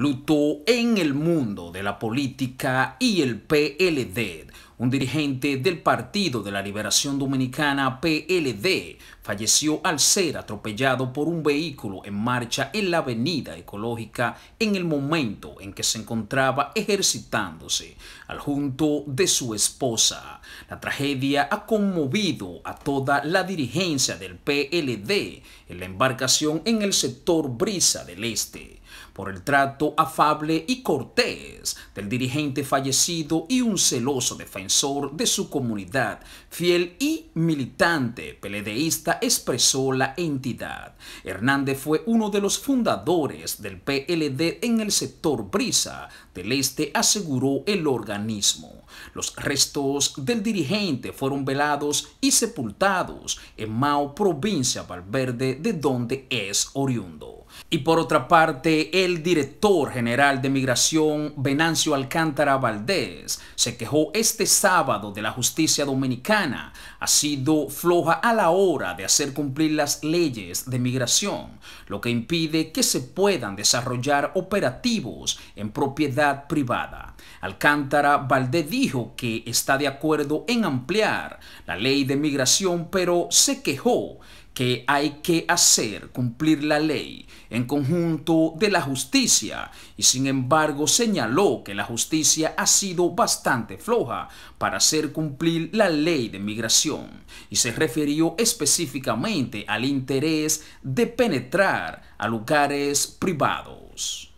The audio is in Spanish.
Luto en el mundo de la política y el PLD. Un dirigente del Partido de la Liberación Dominicana, PLD, falleció al ser atropellado por un vehículo en marcha en la avenida ecológica en el momento en que se encontraba ejercitándose al junto de su esposa. La tragedia ha conmovido a toda la dirigencia del PLD en la embarcación en el sector Brisa del Este por el trato afable y cortés del dirigente fallecido y un celoso defensor de su comunidad, fiel y militante peledeísta, expresó la entidad. Hernández fue uno de los fundadores del PLD en el sector Brisa del Este, aseguró el organismo. Los restos del dirigente fueron velados y sepultados en Mao, provincia Valverde, de donde es oriundo. Y por otra parte, el director general de Migración, Venancio Alcántara Valdés, se quejó este sábado de la justicia dominicana. Ha sido floja a la hora de hacer cumplir las leyes de migración, lo que impide que se puedan desarrollar operativos en propiedad privada. Alcántara Valdés dijo que está de acuerdo en ampliar la ley de migración, pero se quejó que hay que hacer cumplir la ley en conjunto de la justicia y sin embargo señaló que la justicia ha sido bastante floja para hacer cumplir la ley de migración y se refirió específicamente al interés de penetrar a lugares privados.